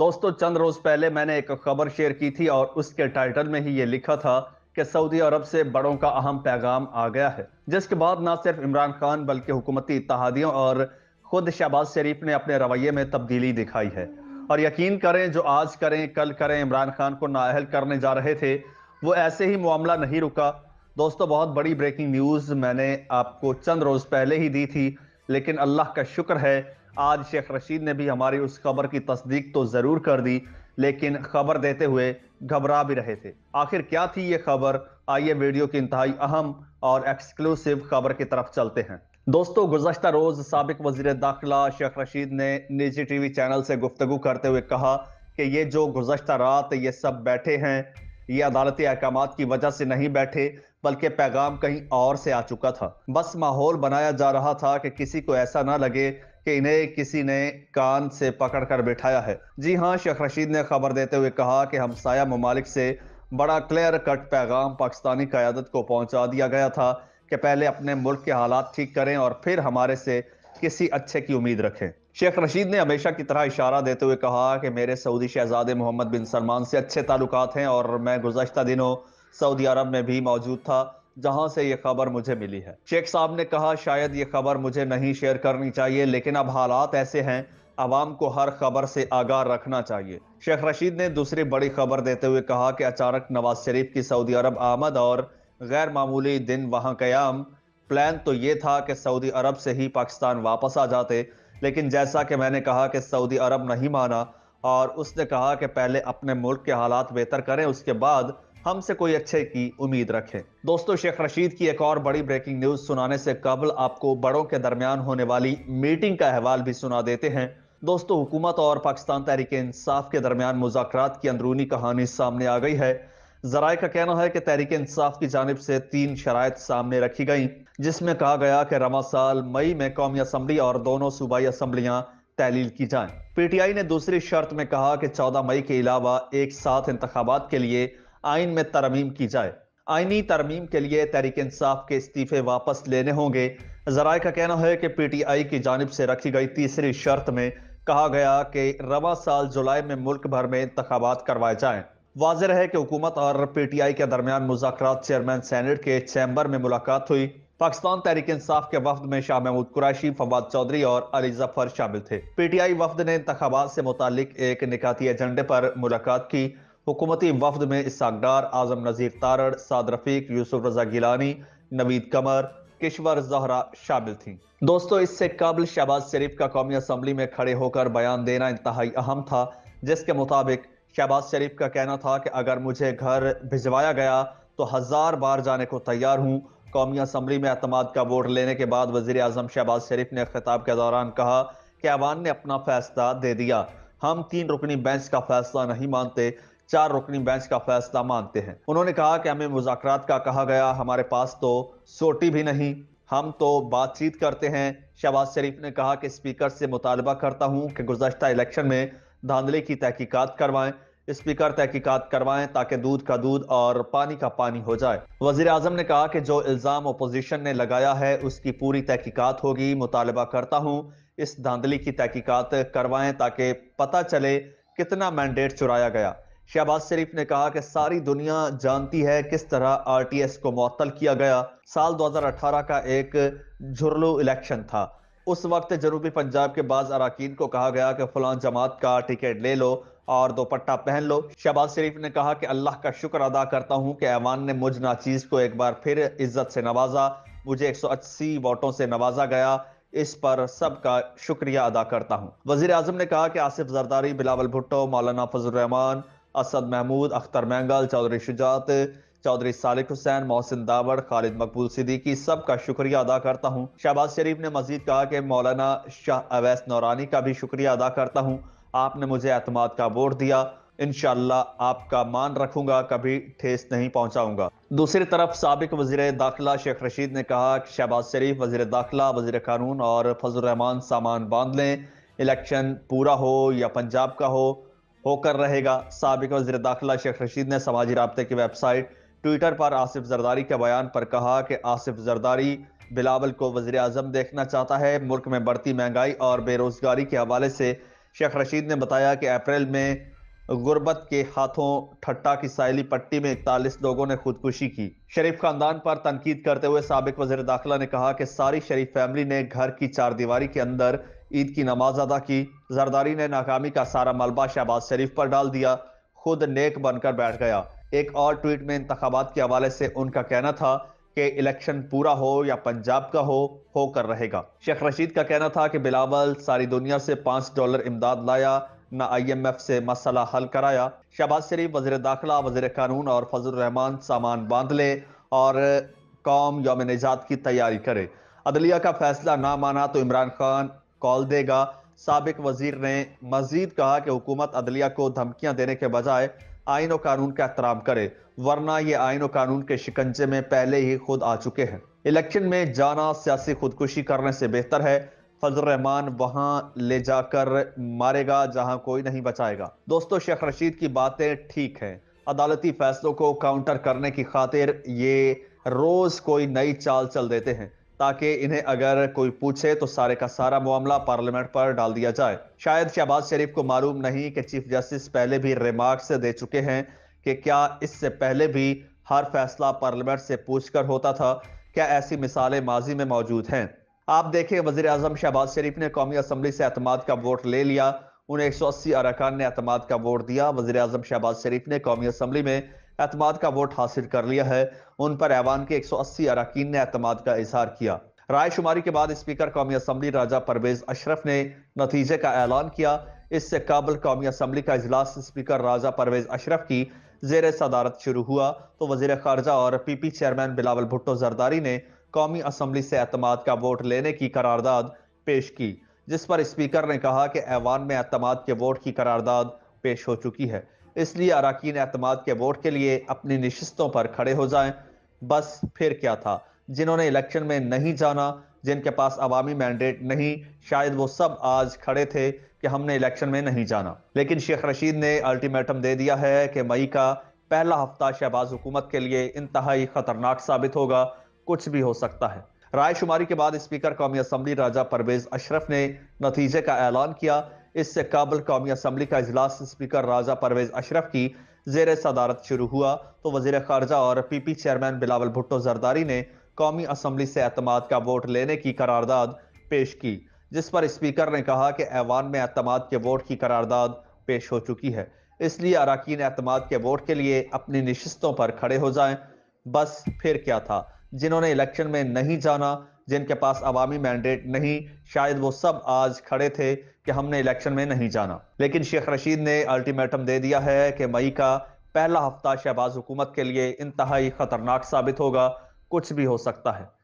दोस्तों चंद रोज पहले मैंने एक खबर शेयर की थी और उसके टाइटल में ही ये लिखा था कि सऊदी अरब से बड़ों का अहम पैगाम आ गया है जिसके बाद ना सिर्फ इमरान खान बल्कि हुकूमती इतिहादियों और खुद शहबाज शरीफ ने अपने रवैये में तब्दीली दिखाई है और यकीन करें जो आज करें कल करें इमरान खान को नाअहल करने जा रहे थे वो ऐसे ही मामला नहीं रुका दोस्तों बहुत बड़ी ब्रेकिंग न्यूज़ मैंने आपको चंद रोज़ पहले ही दी थी लेकिन अल्लाह का शुक्र है आज शेख रशीद ने भी हमारी उस खबर की तस्दीक तो ज़रूर कर दी लेकिन खबर देते हुए घबरा भी रहे थे आखिर क्या थी ये खबर आइए वीडियो की इंतहाई अहम और एक्सक्लूसिव खबर की तरफ चलते हैं दोस्तों गुजशत रोज़ सबक वजीर दाखिला शेख रशीद ने निजी टी वी चैनल से गुफ्तु करते हुए कहा कि ये जो गुजशत रात ये सब बैठे हैं ये अदालती अहकाम की वजह से नहीं बैठे बल्कि पैगाम कहीं और से आ चुका था बस माहौल बनाया जा रहा था कि किसी को ऐसा ना लगे कि इन्हें किसी ने कान से पकड़कर बिठाया है जी हाँ शेख रशीद ने खबर देते हुए कहा कि हमसाया ममालिक से बड़ा क्लियर कट पैगाम पाकिस्तानी क्यादत को पहुंचा दिया गया था कि पहले अपने मुल्क के हालात ठीक करें और फिर हमारे से किसी अच्छे की उम्मीद रखें शेख रशीद ने हमेशा की तरह इशारा देते हुए कहा कि मेरे सऊदी शहजादे मोहम्मद बिन सलमान से अच्छे ताल्लुक हैं और मैं गुजशत दिनों सऊदी अरब में भी मौजूद था जहां से ये खबर मुझे मिली है शेख साहब ने कहा शायद ये खबर मुझे नहीं शेयर करनी चाहिए लेकिन अब हालात ऐसे हैं आवाम को हर खबर से आगाह रखना चाहिए शेख रशीद ने दूसरी बड़ी खबर देते हुए कहा कि अचानक नवाज शरीफ की सऊदी अरब आमद और गैर मामूली दिन वहां क्याम प्लान तो ये था कि सऊदी अरब से ही पाकिस्तान वापस आ जाते लेकिन जैसा कि मैंने कहा कि सऊदी अरब नहीं माना और उसने कहा कि पहले अपने मुल्क के हालात बेहतर करें उसके बाद हमसे कोई अच्छे की उम्मीद रखें दोस्तों शेख रशीद की एक और बड़ी ब्रेकिंग न्यूज सुनाने से कबल आपको बड़ों के दरमियान होने वाली मीटिंग का अहवाल भी सुना देते हैं दोस्तों हुकूमत और पाकिस्तान तहरीक इंसाफ के दरमियान मुजाकर की अंदरूनी कहानी सामने आ गई है जराये का कहना है कि तहरीक इंसाफ की जानब से तीन शराय सामने रखी गई जिसमें कहा गया कि रवा साल मई में कौमी असम्बली और दोनों सूबाई असम्बलियां तहलील की जाए पीटीआई ने दूसरी शर्त में कहा कि चौदह मई के अलावा एक साथ इंतबात के लिए आइन में तरमीम की जाए आइनी तरमीम के लिए तहरीक इंसाफ के इस्तीफे वापस लेने होंगे जराये का कहना है कि पी टी आई की जानब से रखी गई तीसरी शर्त में कहा गया कि रवा साल जुलाई में मुल्क भर में इंतबात करवाए जाएं वाजह है कि हुकूमत और पी टी आई के दरमियान मुजाकर चेयरमैन सैनेट के चैम्बर में मुलाकात हुई पाकिस्तान तहरीक इंसाफ के वफद में शाह महमूद कुरैशी फवाद चौधरी और अली जफर शामिल थे पी टी आई वफद ने इंतबात से मुतल एक निकाती एजेंडे पर मुलाकात की हुकूमती वफद में इसकडार आजम नज़ीर तारड़ साद रफीक यूसुफ रजा गिलानी नवीद कमर किश्वर जहरा शामिल थी दोस्तों इससे कबल शहबाज शरीफ का कौमी असम्बली में खड़े होकर बयान देना इंतहाई अहम था जिसके मुताबिक शहबाज शरीफ का कहना था कि अगर मुझे घर भिजवाया गया तो हज़ार बार जाने को तैयार हूँ कौमी असम्बली में अतमाद का वोट लेने के बाद वजीर अजम शहबाज शरीफ ने खिताब के दौरान कहा कि अवान ने अपना फैसला दे दिया हम तीन रुकनी बेंच का फैसला नहीं मानते चार रुकनी बेंच का फैसला मानते हैं उन्होंने कहा कि हमें मुजाकर का कहा गया हमारे पास तो सोटी भी नहीं हम तो बातचीत करते हैं शहबाज शरीफ ने कहा कि स्पीकर से मुतालबा करता हूं कि गुजशत इलेक्शन में धांधली की तहकीकत करवाएं स्पीकर तहकीकत करवाएं ताकि दूध का दूध और पानी का पानी हो जाए वजीर आजम ने कहा कि जो इल्ज़ाम अपोजिशन ने लगाया है उसकी पूरी तहकीकत होगी मुतालबा करता हूँ इस धांधली की तहकीकत करवाएं ताकि पता चले कितना मैंडेट चुराया गया शहबाज शरीफ ने कहा कि सारी दुनिया जानती है किस तरह आरटीएस को मअतल किया गया साल 2018 का एक झुरलू इलेक्शन था उस वक्त जनूबी पंजाब के बाद अरकान को कहा गया कि फलां जमात का टिकट ले लो और दोपट्टा पहन लो शहबाज शरीफ ने कहा कि अल्लाह का शुक्र अदा करता हूँ कि ऐवान ने मुझ नाचीज को एक बार फिर इज्जत से नवाजा मुझे अस्सी वोटों से नवाजा गया इस पर सबका शुक्रिया अदा करता हूँ वजीर आजम ने कहा कि आसिफ जरदारी बिलावल भुट्टो मौलाना फजल रहमान असद महमूद अख्तर मैंगल चौधरी शुजात चौधरी सालिक हुसैन मोहसिन दावर खालिद मकबूल सिद्दीकी सबका शुक्रिया अदा करता हूँ शहबाज शरीफ ने मजीद कहा कि मौलाना शाह अवैस नौरानी का भी शुक्रिया अदा करता हूँ आपने मुझे अहतमाद का वोट दिया इनशाला आपका मान रखूंगा कभी ठेस नहीं पहुंचाऊंगा दूसरी तरफ सबक वजीर दाखिला शेख रशीद ने कहा कि शहबाज शरीफ वजीर दाखिला वजीर कानून और फजल रहमान सामान बांध लें इलेक्शन पूरा हो या पंजाब का हो होकर रहेगा सबक वजी दाखिला शेख रशीद ने समाजी रबते की वेबसाइट ट्विटर पर आसिफ जरदारी के बयान पर कहा कि आसिफ जरदारी बिलावल को वजी अजम देखना चाहता है मुल्क में बढ़ती महंगाई और बेरोजगारी के हवाले से शेख रशीद ने बताया कि अप्रैल में गुर्बत के हाथों ठट्टा की साइली पट्टी में इकतालीस लोगों ने खुदकुशी की शरीफ खानदान पर तनकीद करते हुए सबक वजी दाखिला ने कहा कि सारी शरीफ फैमिली ने घर की चार दीवारी के अंदर ईद की नमाज अदा की जरदारी ने नाकामी का सारा मलबा शहबाज शरीफ पर डाल दिया खुद नेक बनकर बैठ गया एक और ट्वीट में इंतबात के हवाले से उनका कहना था कि इलेक्शन पूरा हो या पंजाब का हो होकर रहेगा शेख रशीद का कहना था कि बिलावल सारी दुनिया से पांच डॉलर इमदाद लाया न आई एम एफ से मसला हल कराया शहबाज शरीफ वजीर दाखिला वजीर कानून और फजल रहमान सामान बांध ले और कौम योम निजात की तैयारी करे अदलिया का फैसला ना माना तो इमरान खान कॉल देगा सबक वजीर ने मजीद कहा कि हुकूमत अदलिया को धमकियां देने के बजाय आइन और कानून का एहतराम करे वरना ये आइन और कानून के शिकंजे में पहले ही खुद आ चुके हैं इलेक्शन में जाना सियासी खुदकुशी करने से बेहतर है फजल रहमान वहां ले जाकर मारेगा जहां कोई नहीं बचाएगा दोस्तों शेख रशीद की बातें ठीक हैं अदालती फैसलों को काउंटर करने की खातिर ये रोज कोई नई चाल चल देते हैं ताकि इन्हें अगर कोई पूछे तो सारे का सारा मामला पार्लियामेंट पर डाल दिया जाए शायद शहबाज शरीफ को मालूम नहीं कि चीफ जस्टिस पहले भी रिमार्क्स दे चुके हैं कि क्या इससे पहले भी हर फैसला पार्लियामेंट से पूछकर होता था क्या ऐसी मिसालें माजी में मौजूद हैं आप देखें वजी अजम शहबाज शरीफ ने कौमी असम्बली से अहतमाद का वोट ले लिया उन्हें एक सौ अस्सी अरकान ने अतमाद का वोट दिया वजी अजम शहबाज शरीफ ने कौमी असम्बली में एतमाद का वोट हासिल कर लिया है उन पर ऐवान के 180 अरकान ने एतमाद का इजहार किया राय शुमारी के बाद स्पीकर कौमी असम्बली राजा परवेज अशरफ ने नतीजे का ऐलान किया इससे काबल कौमी असम्बली का इजलास स्पीकर राजा परवेज अशरफ की जेर सदारत शुरू हुआ तो वजीर खारजा और P P chairman Bilawal Bhutto Zardari ने कौमी असम्बली से अतमाद का वोट लेने की करारदाद पेश की जिस पर स्पीकर ने कहा कि ऐवान में अतमाद के वोट की करारदाद पेश हो चुकी है इसलिए अरकान अतमाद के वोट के लिए अपनी नशस्तों पर खड़े हो जाएं बस फिर क्या था जिन्होंने इलेक्शन में नहीं जाना जिनके पास अवामी मैंडेट नहीं शायद वो सब आज खड़े थे कि हमने इलेक्शन में नहीं जाना लेकिन शेख रशीद ने अल्टीमेटम दे दिया है कि मई का पहला हफ्ता शहबाज हुकूमत के लिए इंतहाई खतरनाक साबित होगा कुछ भी हो सकता है राय शुमारी के बाद स्पीकर कौमी असम्बली राजा परवेज अशरफ ने नतीजे का ऐलान किया इससे काबल कौमी असम्बली का अजलास स्पीकर राजा परवेज अशरफ की जेर सदारत शुरू हुआ तो वजीर खारजा और P P chairman Bilawal Bhutto Zardari ने कौमी असम्बली से अहतमाद का वोट लेने की करारदाद पेश की जिस पर स्पीकर ने कहा कि ऐवान में अहतमाद के वोट की करारदाद पेश हो चुकी है इसलिए अरकान अहतमाद के वोट के लिए अपनी नशस्तों पर खड़े हो जाएं बस फिर क्या था जिन्होंने इलेक्शन में नहीं जाना जिनके पास अवामी मैंडेट नहीं शायद वो सब आज खड़े थे कि हमने इलेक्शन में नहीं जाना लेकिन शेख रशीद ने अल्टीमेटम दे दिया है कि मई का पहला हफ्ता शहबाज हुकूमत के लिए इंतहाई खतरनाक साबित होगा कुछ भी हो सकता है